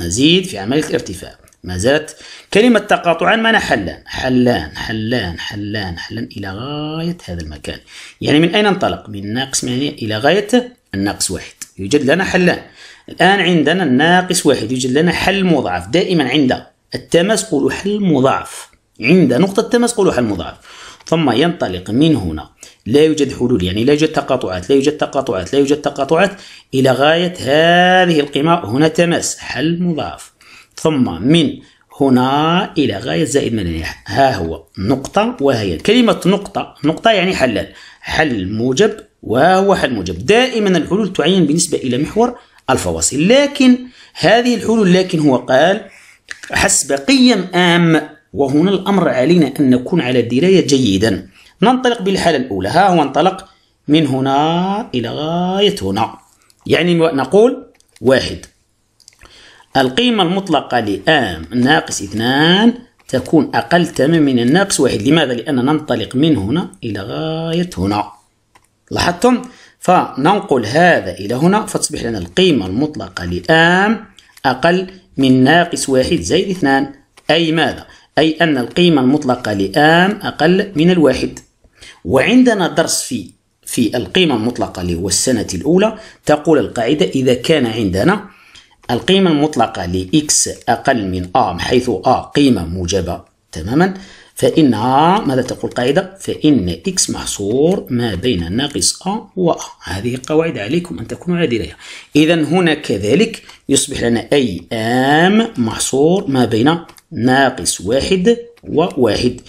مزيد في عملية الارتفاع ما زالت كلمة تقاطعان معنى حلان حلان حلان حلان حلان إلى غاية هذا المكان يعني من أين انطلق؟ من ناقص معنى إلى غاية الناقص واحد يوجد لنا حلان الآن عندنا الناقص واحد يوجد لنا حل مضاعف دائما عند التماس قولوا حل مضاعف عند نقطة التماس قولوا حل مضاعف ثم ينطلق من هنا لا يوجد حلول يعني لا يوجد تقاطعات لا يوجد تقاطعات لا يوجد تقاطعات إلى غاية هذه القيمة هنا تماس حل مضاعف ثم من هنا إلى غاية زائد مليح ها هو نقطة وهي كلمة نقطة نقطة يعني حلان حل موجب وهو حل موجب دائما الحلول تعين بالنسبة إلى محور الفواصل لكن هذه الحلول لكن هو قال حسب قيم آم وهنا الأمر علينا أن نكون على دراية جيدا ننطلق بالحالة الأولى ها هو انطلق من هنا إلى غاية هنا يعني نقول واحد القيمة المطلقة لآم ناقص اثنان تكون أقل تماما من الناقص واحد لماذا؟ لأن ننطلق من هنا إلى غاية هنا لاحظتم؟ فننقل هذا إلى هنا فتصبح لنا القيمة المطلقة لآم أقل من ناقص واحد زائد اثنان أي ماذا؟ أي أن القيمة المطلقة لآن أقل من الواحد وعندنا درس في في القيمة المطلقة اللي هو السنة الأولى تقول القاعدة إذا كان عندنا القيمة المطلقة لإكس أقل من آم حيث آ قيمة موجبة تماما فإن ماذا تقول القاعدة؟ فإن إكس محصور ما بين ناقص أ و أ هذه قواعد عليكم أن تكونوا عادلين إذا هنا كذلك يصبح لنا أي آم محصور ما بين ناقص واحد وواحد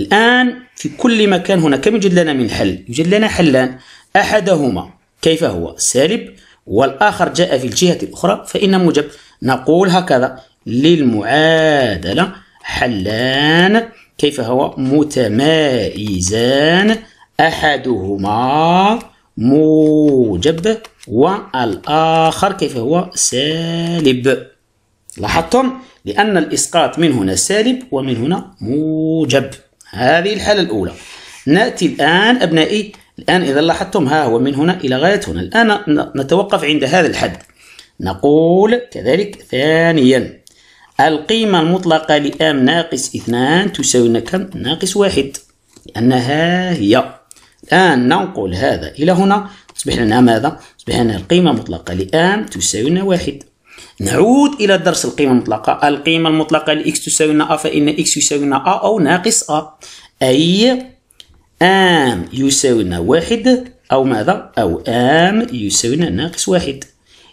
الآن في كل مكان هنا كم يوجد لنا من حل؟ يوجد لنا حلان أحدهما كيف هو؟ سالب والآخر جاء في الجهة الأخرى فإن موجب نقول هكذا للمعادلة حلان كيف هو متمايزان أحدهما موجب والآخر كيف هو سالب لاحظتم لأن الإسقاط من هنا سالب ومن هنا موجب هذه الحالة الأولى نأتي الآن أبنائي الآن إذا لاحظتم ها هو من هنا إلى غاية هنا الآن نتوقف عند هذا الحد نقول كذلك ثانياً القيمة المطلقة لام ناقص اثنان تساوي كم؟ ناقص واحد لأنها هي الآن ننقل هذا إلى هنا تصبح لنا ماذا؟ تصبح لنا القيمة المطلقة لام تساوي لنا واحد نعود إلى درس القيمة المطلقة القيمة المطلقة لإكس تساوي لنا أ فإن إكس يساوي لنا أ أو ناقص أ أي ام يساوي لنا واحد أو ماذا؟ أو ام يساوي لنا ناقص واحد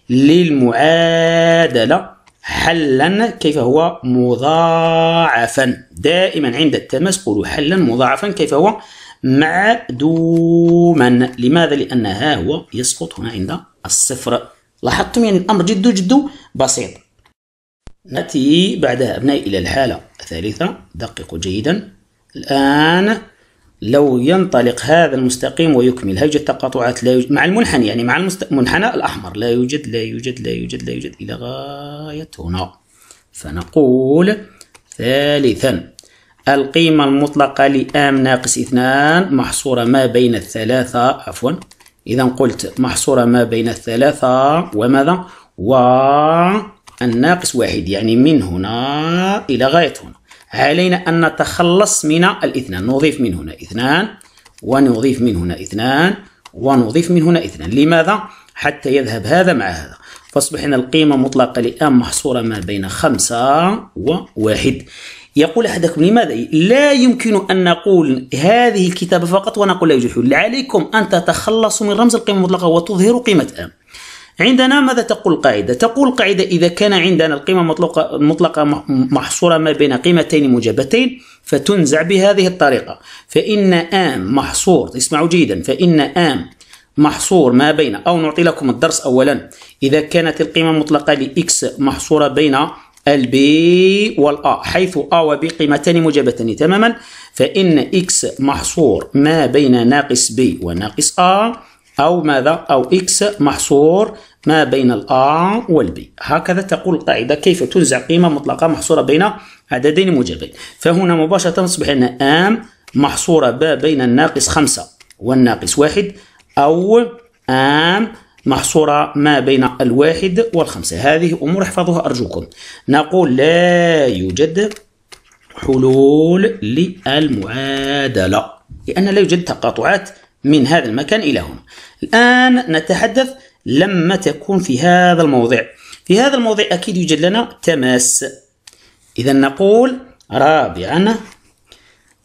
للمعادلة حلا كيف هو مضاعفا دائما عند التماس قولوا حلا مضاعفا كيف هو معدوما لماذا لأن ها هو يسقط هنا عند الصفر لاحظتم يعني الأمر جد جد بسيط نأتي بعدها أبنائي إلى الحالة الثالثة دققوا جيدا الآن لو ينطلق هذا المستقيم ويكمل هل تقاطعات لا يوجد مع المنحنى يعني مع المنحنى الأحمر لا يوجد لا يوجد لا يوجد لا يوجد إلى غاية هنا فنقول ثالثا القيمة المطلقة لام ناقص اثنان محصورة ما بين الثلاثة عفوا إذا قلت محصورة ما بين الثلاثة وماذا والناقص واحد يعني من هنا إلى غاية هنا علينا أن نتخلص من الاثنان نضيف من هنا اثنان ونضيف من هنا اثنان ونضيف من هنا اثنان لماذا؟ حتى يذهب هذا مع هذا فأصبح لنا القيمة المطلقة لأم محصورة ما بين خمسة وواحد يقول أحدكم لماذا لا يمكن أن نقول هذه الكتابة فقط ونقول لا يوجد حلول عليكم أن تتخلصوا من رمز القيمة المطلقة وتظهروا قيمة أم عندنا ماذا تقول القاعدة؟ تقول القاعدة إذا كان عندنا القيمة المطلقة المطلقة محصورة ما بين قيمتين موجبتين فتنزع بهذه الطريقة فإن آم محصور اسمعوا جيدا فإن آم محصور ما بين أو نعطي لكم الدرس أولا إذا كانت القيمة المطلقة لإكس محصورة بين البي والأ حيث أ وب قيمتان موجبتان تماما فإن إكس محصور ما بين ناقص بي وناقص أ أو ماذا أو إكس محصور ما بين والـ والبي هكذا تقول القاعدة كيف تنزع قيمة مطلقة محصورة بين عددين موجبين فهنا مباشرة تصبح أن آم محصورة ب بين الناقص خمسة والناقص واحد أو آم محصورة ما بين الواحد والخمسة هذه أمور احفظوها أرجوكم نقول لا يوجد حلول للمعادلة لأن لا يوجد تقاطعات من هذا المكان إلى هنا الآن نتحدث لما تكون في هذا الموضع في هذا الموضع أكيد يوجد لنا تماس إذا نقول رابعا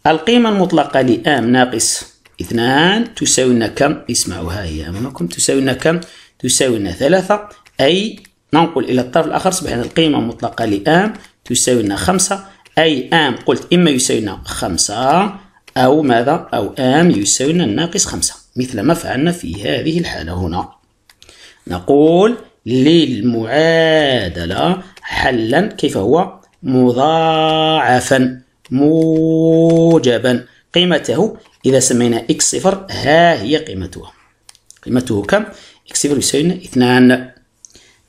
القيمة المطلقة لآم ناقص اثنان تساوي لنا كم اسمعوا ها هي أمامكم تساوي لنا كم تساوي لنا ثلاثة أي ننقل إلى الطرف الآخر صبحت القيمة المطلقة لآم تساوي لنا خمسة أي آم قلت إما يساوي لنا خمسة أو ماذا أو آم يساوي الناقص خمسة مثل ما فعلنا في هذه الحالة هنا نقول للمعادلة حلا كيف هو مضاعفا موجبا قيمته إذا سمينا x صفر ها هي قيمتها قيمته كم؟ x صفر يساوي اثنان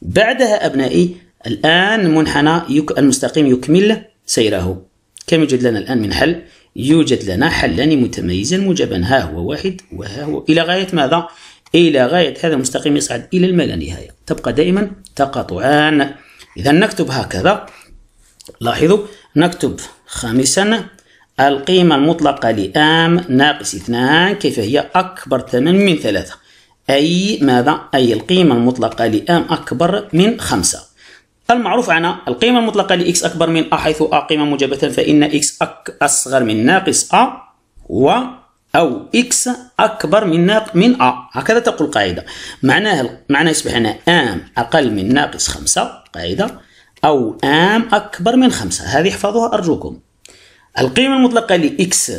بعدها أبنائي الآن منحنى المستقيم يكمل سيره كم يوجد لنا الآن من حل؟ يوجد لنا حلان متميزان موجبا ها هو واحد وها هو إلى غاية ماذا؟ إلى غاية هذا المستقيم يصعد إلى ما لا نهاية تبقى دائما تقاطعان إذا نكتب هكذا لاحظوا نكتب خامسا القيمة المطلقة لآم ناقص اثنان كيف هي أكبر ثمن من ثلاثة أي ماذا؟ أي القيمة المطلقة لآم أكبر من خمسة المعروف عنها القيمة المطلقة لإكس أكبر من أ حيث أ قيمة موجبة فإن إكس أك أصغر من ناقص أ و أو إكس أكبر من ناق من أ هكذا تقول القاعدة معناها معناها يصبح هنا آم أقل من ناقص خمسة قاعدة أو آم أكبر من خمسة هذه احفظوها أرجوكم القيمة المطلقة لإكس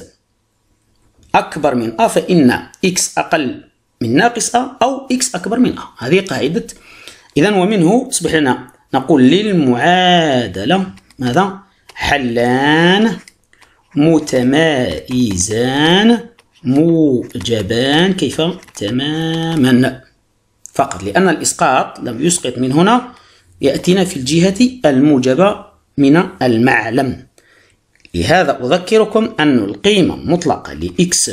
أكبر من أ فإن إكس أقل من ناقص أ أو إكس أكبر من أ هذه قاعدة إذا ومنه تصبح لنا نقول للمعادلة ماذا حلان متمايزان موجبان كيف تماما فقط لأن الإسقاط لم يسقط من هنا يأتينا في الجهة الموجبة من المعلم لهذا أذكركم أن القيمة المطلقة لإكس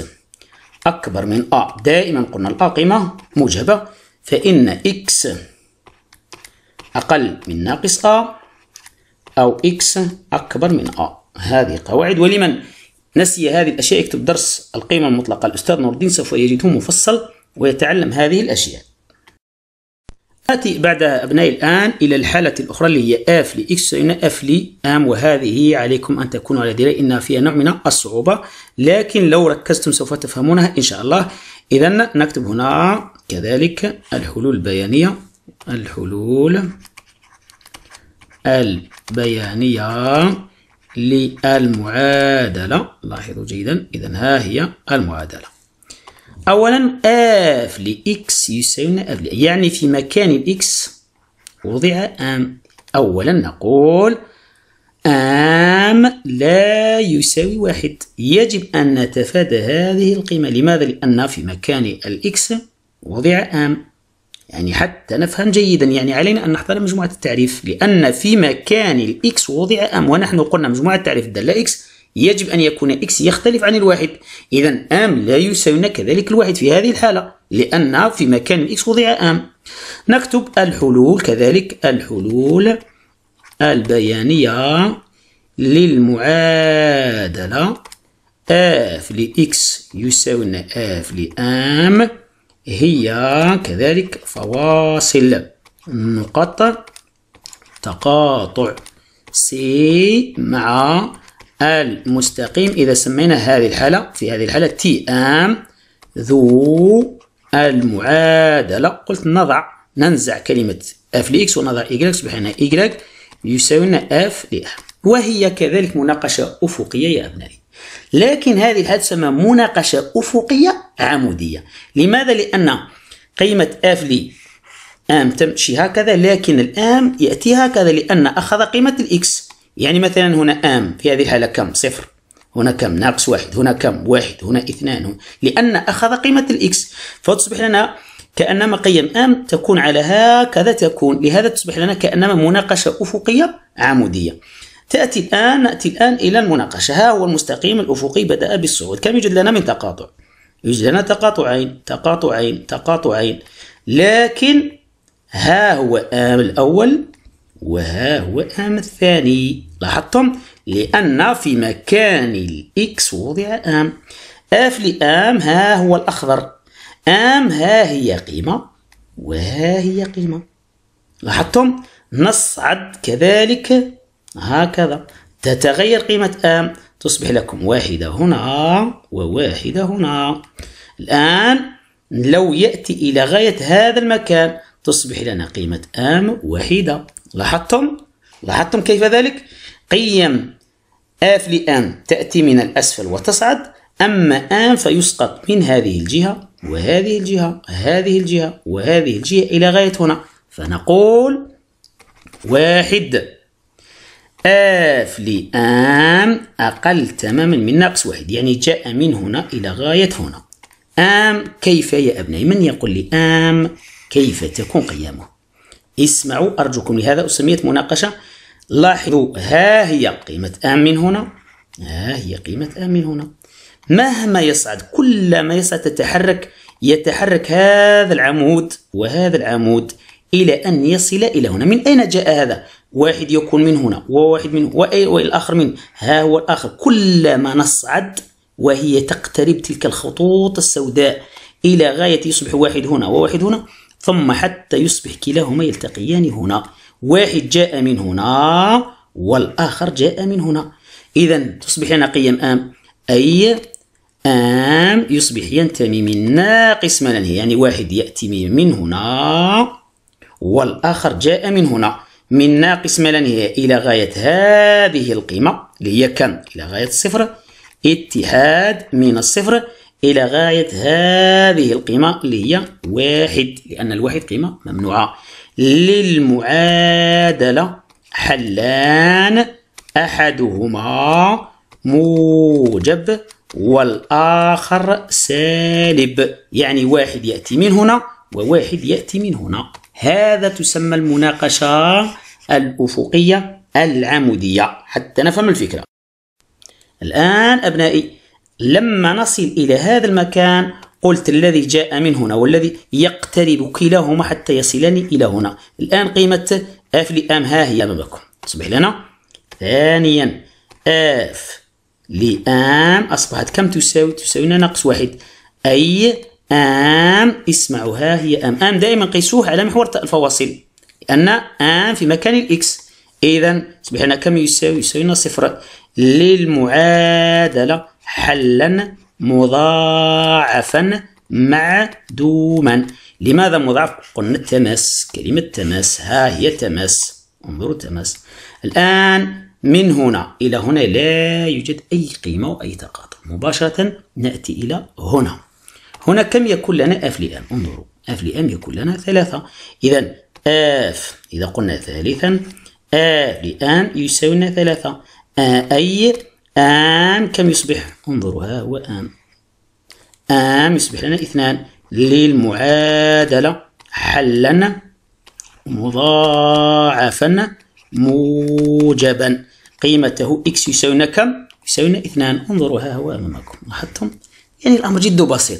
أكبر من أ دائما قلنا الأ قيمة موجبة فإن إكس أقل من ناقص أ أو إكس أكبر من أ هذه قواعد ولمن نسي هذه الأشياء يكتب درس القيمة المطلقة الأستاذ نور الدين سوف يجده مفصل ويتعلم هذه الأشياء نأتي بعد أبنائي الآن إلى الحالة الأخرى اللي هي أف لإكس تساوي F لأم وهذه عليكم أن تكونوا على دراية إنها فيها نوع من الصعوبة لكن لو ركزتم سوف تفهمونها إن شاء الله إذا نكتب هنا كذلك الحلول البيانية الحلول البيانية للمعادلة لاحظوا جيدا إذا ها هي المعادلة أولا اف لإكس يساوي اف لأ. يعني في مكان الإكس وضع أم أولا نقول أم لا يساوي واحد يجب أن نتفادى هذه القيمة لماذا؟ لأن في مكان الإكس وضع أم يعني حتى نفهم جيدا يعني علينا أن نحترم مجموعة التعريف لأن في مكان الإكس وضع أم ونحن قلنا مجموعة التعريف الدالة إكس يجب أن يكون إكس يختلف عن الواحد إذا أم لا يساوينا كذلك الواحد في هذه الحالة لأن في مكان الإكس وضع أم نكتب الحلول كذلك الحلول البيانية للمعادلة اف لإكس يساوي اف لأم هي كذلك فواصل نقطة تقاطع سي مع المستقيم إذا سمينا هذه الحالة في هذه الحالة تي آم ذو المعادلة قلت نضع ننزع كلمة اف لإكس ونضع إيكغيك سبحان إيكغيك يساوي لنا اف لإف وهي كذلك مناقشة أفقية يا أبنائي لكن هذه الحالة تسمى مناقشة أفقية عمودية لماذا؟ لأن قيمة اف لي ام تمشي هكذا لكن الام يأتي هكذا لأن أخذ قيمة الاكس يعني مثلا هنا ام في هذه الحالة كم؟ صفر هنا كم؟ ناقص واحد هنا كم؟ واحد هنا اثنان لأن أخذ قيمة الاكس فتصبح لنا كأنما قيم أم تكون على هكذا تكون لهذا تصبح لنا كأنما مناقشة أفقية عمودية تأتي الآن نأتي الآن إلى المناقشة ها هو المستقيم الأفقي بدأ بالصعود كم يوجد لنا من تقاطع يوجد لنا تقاطعين تقاطعين تقاطعين لكن ها هو آم الأول وها هو آم الثاني لاحظتم لأن في مكان الإكس وضع آم آف لآم ها هو الأخضر آم ها هي قيمة وها هي قيمة لاحظتم نصعد كذلك هكذا تتغير قيمة آم تصبح لكم واحدة هنا وواحدة هنا الآن لو يأتي إلى غاية هذا المكان تصبح لنا قيمة آم واحدة لاحظتم؟ لاحظتم كيف ذلك؟ قيم آف لأن تأتي من الأسفل وتصعد أما آن فيسقط من هذه الجهة وهذه الجهة هذه الجهة وهذه الجهة إلى غاية هنا فنقول واحد آف لآم أقل تماما من ناقص واحد يعني جاء من هنا إلى غاية هنا آم كيف يا أبنائي من يقول لي آم كيف تكون قيامه اسمعوا أرجوكم لهذا أسميت مناقشة لاحظوا ها هي قيمة آم من هنا ها هي قيمة آم من هنا مهما يصعد كلما يصعد تتحرك يتحرك هذا العمود وهذا العمود إلى أن يصل إلى هنا من أين جاء هذا؟ واحد يكون من هنا وواحد من والآخر من ها هو الآخر كلما نصعد وهي تقترب تلك الخطوط السوداء إلى غاية يصبح واحد هنا وواحد هنا ثم حتى يصبح كلاهما يلتقيان هنا واحد جاء من هنا والآخر جاء من هنا إذا تصبح هنا قيم آم أي آم يصبح ينتمي من ناقص ما يعني واحد يأتي من هنا والآخر جاء من هنا من ناقص ما لا نهاية إلى غاية هذه القيمة اللي هي كم إلى غاية الصفر اتحاد من الصفر إلى غاية هذه القيمة اللي هي واحد لأن الواحد قيمة ممنوعة للمعادلة حلان أحدهما موجب والآخر سالب يعني واحد يأتي من هنا وواحد يأتي من هنا هذا تسمى المناقشة الأفقية العمودية حتى نفهم الفكرة الآن أبنائي لما نصل إلى هذا المكان قلت الذي جاء من هنا والذي يقترب كلاهما حتى يصلان إلى هنا الآن قيمة أف لأم ها هي أمامكم تصبح لنا ثانيا أف لأم أصبحت كم تساوي؟ تساوي ناقص واحد أي آم اسمعوا ها هي آم آم دائما قيسوه على محور الفواصل لأن آم في مكان الإكس إذا سبحان كم يساوي يساوينا صفر للمعادلة حلا مضاعفا معدوما لماذا مضاعف قلنا التماس كلمة تماس ها هي تماس انظروا تماس الآن من هنا إلى هنا لا يوجد أي قيمة وأي تقاطع مباشرة نأتي إلى هنا هنا كم يكون لنا اف ام انظروا اف ام يكون لنا ثلاثة اذا اف اذا قلنا ثالثا اف ام يساوي لنا ثلاثة اي ام كم يصبح انظروا ها هو ام ام يصبح لنا اثنان للمعادلة حلا مضاعفا موجبا قيمته اكس يساوي كم؟ يساوي اثنان انظروا ها هو امامكم لاحظتم؟ يعني الامر جد بسيط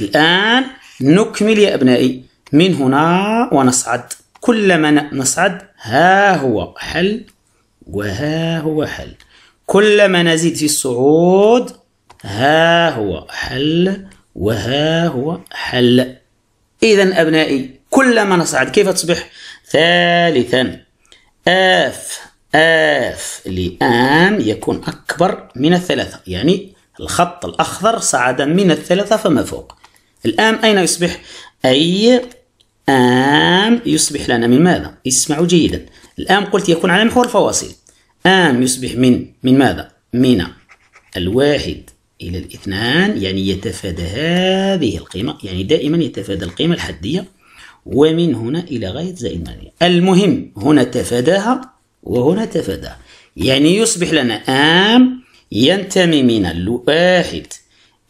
الآن نكمل يا أبنائي من هنا ونصعد كلما نصعد ها هو حل وها هو حل كلما نزيد في الصعود ها هو حل وها هو حل إذا أبنائي كلما نصعد كيف تصبح ثالثا آف آف لآن يكون أكبر من الثلاثة يعني الخط الأخضر صعد من الثلاثة فما فوق الآم أين يصبح؟ أي آم يصبح لنا من ماذا؟ اسمعوا جيدا الآم قلت يكون على محور الفواصل آم يصبح من من ماذا؟ من الواحد إلى الاثنان يعني يتفادى هذه القيمة يعني دائما يتفادى القيمة الحدية ومن هنا إلى غاية زائد مانية المهم هنا تفاداها وهنا تفاداها يعني يصبح لنا آم ينتمي من الواحد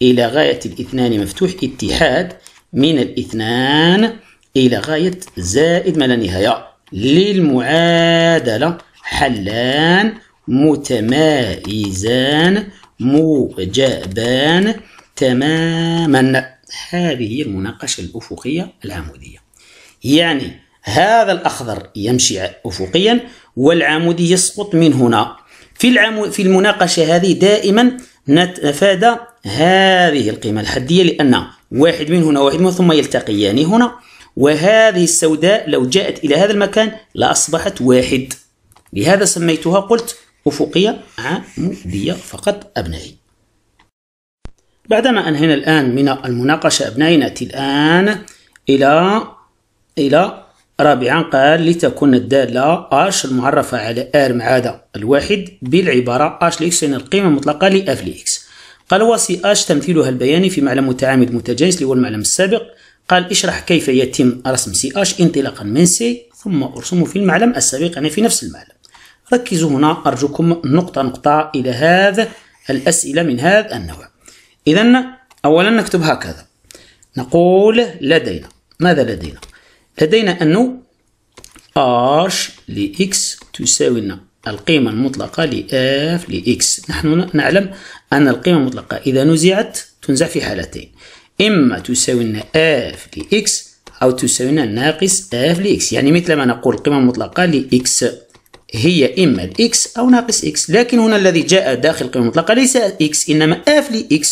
إلى غاية الاثنان مفتوح اتحاد من الاثنان إلى غاية زائد ما لا نهاية للمعادلة حلان متمايزان موجبان تماما هذه هي المناقشة الأفقية العمودية يعني هذا الأخضر يمشي أفقيا والعمودي يسقط من هنا في العمود في المناقشة هذه دائما نتفادى هذه القيمة الحدية لأن واحد من هنا واحد من ثم يلتقيان هنا وهذه السوداء لو جاءت إلى هذا المكان لأصبحت واحد لهذا سميتها قلت أفقية عمودية فقط أبنائي بعدما أنهينا الآن من المناقشة أبنائي نأتي الآن إلى إلى رابعا قال لتكون الدالة اش المعرفة على ار معادة الواحد بالعبارة اش لإكس لأن القيمة المطلقة لإف لإكس قال وسي اش تمثيلها البياني في معلم متعامد متجانس اللي هو المعلم السابق قال اشرح كيف يتم رسم سي اش انطلاقا من سي ثم ارسمه في المعلم السابق يعني في نفس المعلم ركزوا هنا ارجوكم نقطه نقطه الى هذا الاسئله من هذا النوع اذا اولا نكتب هكذا نقول لدينا ماذا لدينا لدينا انه اش لاكس تساوي لنا القيمة المطلقة لـ f لـ x نحن نعلم أن القيمة المطلقة إذا نزعت تنزع في حالتين إما تساوي لنا f لـ x أو تساوي لنا ناقص f لـ x يعني مثل ما نقول القيمة المطلقة لـ x هي إما الـ x أو ناقص x لكن هنا الذي جاء داخل القيمة المطلقة ليس x إنما f لـ x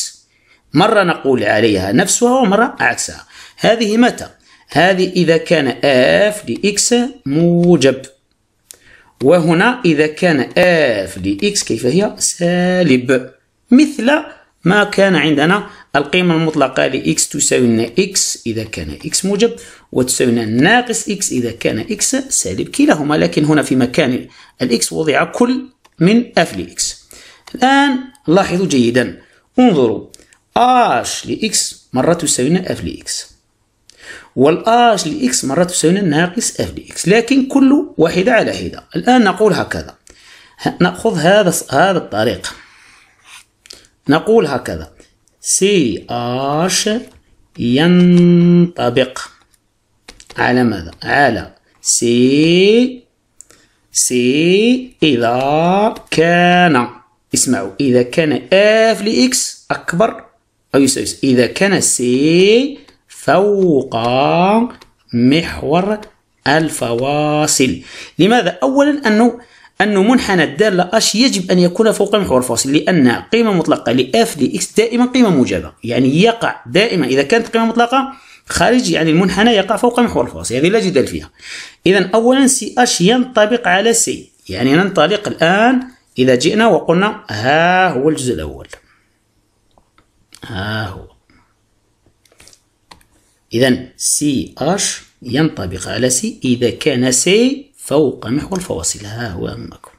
مرة نقول عليها نفسها ومرة عكسها هذه متى؟ هذه إذا كان f x موجب وهنا إذا كان f إكس كيف هي سالب مثل ما كان عندنا القيمة المطلقة ل x تساوي لنا x إذا كان x موجب وتساوي لنا ناقص x إذا كان x سالب كلاهما لكن هنا في مكان الx وضع كل من f لx الآن لاحظوا جيدا انظروا h لx مرة تساوي لنا f لx والاش لاكس مرات تساوينا ناقص اف دي اكس لكن كل واحدة على حدة الآن نقول هكذا نأخذ هذا هذا الطريق نقول هكذا سي اش ينطبق على ماذا؟ على سي سي إذا كان اسمعوا إذا كان اف لإكس أكبر أو يساوي إذا كان سي فوق محور الفواصل لماذا؟ أولا أنه أنه منحنى الدالة اش يجب أن يكون فوق محور الفاصل لأن قيمة مطلقة ل F ل X دائما قيمة موجبة يعني يقع دائما إذا كانت قيمة مطلقة خارج يعني المنحنى يقع فوق محور الفاصل هذه لا جدال فيها إذا أولا سي اش ينطبق على سي يعني ننطلق الآن إذا جئنا وقلنا ها هو الجزء الأول ها هو إذا سي اش ينطبق على سي إذا كان سي فوق محور الفواصل ها هو أمامكم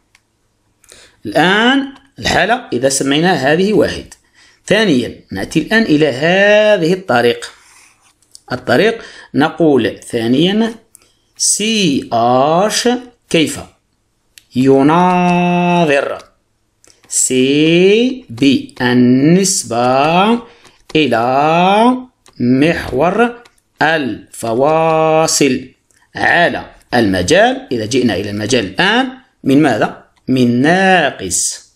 الآن الحالة إذا سميناها هذه واحد ثانيا نأتي الآن إلى هذه الطريق الطريق نقول ثانيا سي اش كيف يناظر سي بالنسبة إلى محور الفواصل على المجال إذا جئنا إلى المجال الآن من ماذا؟ من ناقص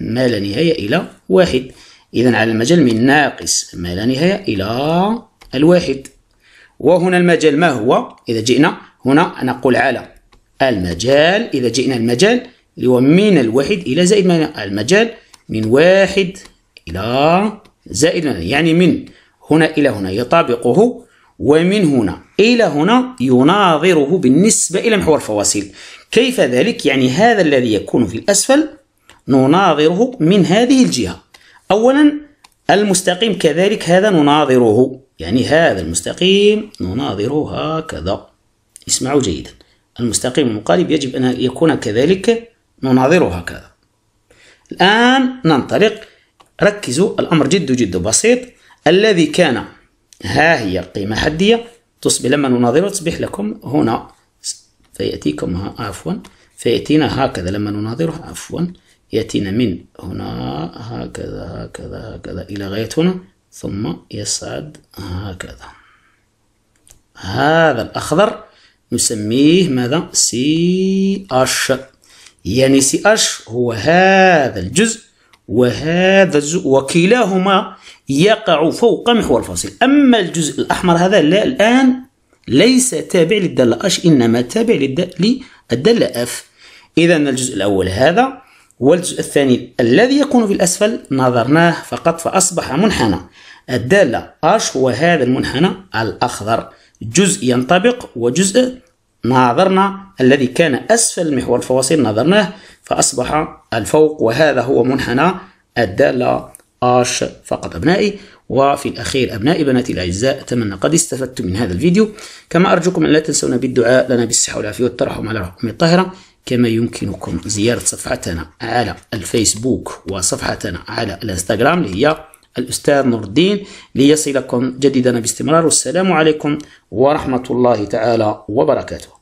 ما لا نهاية إلى واحد إذا على المجال من ناقص ما لا نهاية إلى الواحد وهنا المجال ما هو؟ إذا جئنا هنا نقول على المجال إذا جئنا المجال اللي هو من الواحد إلى زائد من المجال من واحد إلى زائد من يعني من هنا إلى هنا يطابقه ومن هنا إلى هنا يناظره بالنسبة إلى محور الفواصل كيف ذلك؟ يعني هذا الذي يكون في الأسفل نناظره من هذه الجهة أولا المستقيم كذلك هذا نناظره يعني هذا المستقيم نناظره هكذا اسمعوا جيدا المستقيم المقارب يجب أن يكون كذلك نناظره هكذا الآن ننطلق ركزوا الأمر جد جد بسيط الذي كان ها هي القيمة حدية تصبح لما نناظرها تصبح لكم هنا فيأتيكم عفوا فيأتينا هكذا لما نناظره عفوا يأتينا من هنا هكذا هكذا هكذا إلى غاية هنا ثم يصعد هكذا هذا الأخضر نسميه ماذا سي اش يعني سي اش هو هذا الجزء وهذا الجزء وكلاهما يقع فوق محور الفاصل أما الجزء الأحمر هذا لا الآن ليس تابع للدالة أش إنما تابع للدالة أف إذا الجزء الأول هذا والجزء الثاني الذي يكون في الأسفل نظرناه فقط فأصبح منحنى الدالة أش هو هذا المنحنى الأخضر جزء ينطبق وجزء نظرنا الذي كان أسفل محور الفواصل نظرناه فأصبح الفوق وهذا هو منحنى الدالة آش فقط أبنائي وفي الأخير أبنائي بناتي الأعزاء أتمنى قد استفدتم من هذا الفيديو كما أرجوكم أن لا تنسونا بالدعاء لنا بالصحة والعافية والترحم على رحمة الطاهرة كما يمكنكم زيارة صفحتنا على الفيسبوك وصفحتنا على الانستغرام اللي هي الأستاذ نور الدين ليصلكم جديدنا باستمرار والسلام عليكم ورحمة الله تعالى وبركاته